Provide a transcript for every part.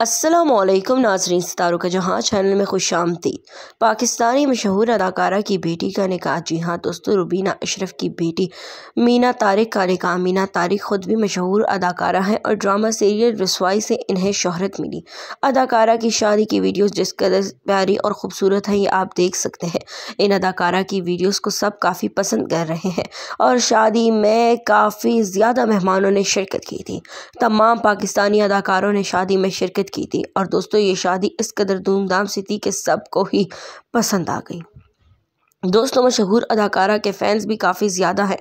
असलम नाजरीन सितारों का जहां चैनल में खुश आमदीद पाकिस्तानी मशहूर अदाकारा की बेटी का निकाह जी हाँ दोस्तों रुबीना अशरफ की बेटी मीना तारिक का निकाह मीना तारिक ख़ुद भी मशहूर अदाकारा हैं और ड्रामा सीरियल रसवाई से इन्हें शोहरत मिली अदाकारा की शादी की वीडियोज़ जिस कदर प्यारी और ख़ूबसूरत हैं ये आप देख सकते हैं इन अदाकारा की वीडियोज़ को सब काफ़ी पसंद कर रहे हैं और शादी में काफ़ी ज़्यादा मेहमानों ने शिरकत की थी तमाम पाकिस्तानी अदाकारों ने शादी में शिरकत सेलिब्रेट की थी और दोस्तों ये शादी इस कदर धूमधाम से थी कि सबको ही पसंद आ गई दोस्तों मशहूर अदाकारा के फैंस भी काफ़ी ज़्यादा हैं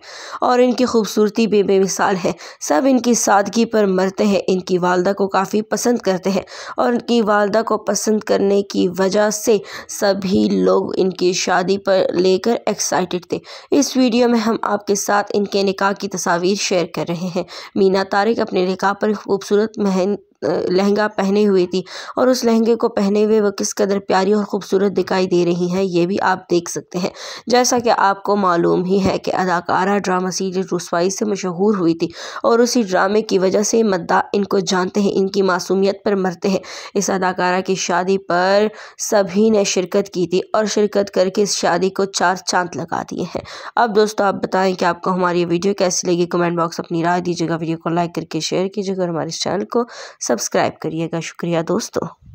और इनकी खूबसूरती भी बेमिसाल है सब इनकी सादगी पर मरते हैं इनकी वालदा को काफ़ी पसंद करते हैं और इनकी वालदा को पसंद करने की वजह से सभी लोग इनकी शादी पर लेकर एक्साइटेड थे इस वीडियो में हम आपके साथ इनके निकाह की तस्वीर शेयर कर रहे हैं मीना तारिक अपने निकाह पर खूबसूरत महन लहंगा पहने हुए थी और उस लहंगे को पहने हुए वह किस कदर प्यारी और ख़ूबसूरत दिखाई दे रही हैं ये भी आप देख सकते हैं जैसा कि आपको मालूम ही है कि अदाकारा ड्रामा सीरियल रसवाई से मशहूर हुई थी और उसी ड्रामे की वजह से मद्दा इनको जानते हैं इनकी मासूमियत पर मरते हैं इस अदाकारा की शादी पर सभी ने शिरकत की थी और शिरकत करके इस शादी को चार चांद लगा दिए हैं अब दोस्तों आप बताएं कि आपको हमारी वीडियो कैसी लगी कमेंट बॉक्स अपनी राय दीजिएगा वीडियो को लाइक करके शेयर कीजिएगा और हमारे चैनल को सब्सक्राइब करिएगा शुक्रिया दोस्तों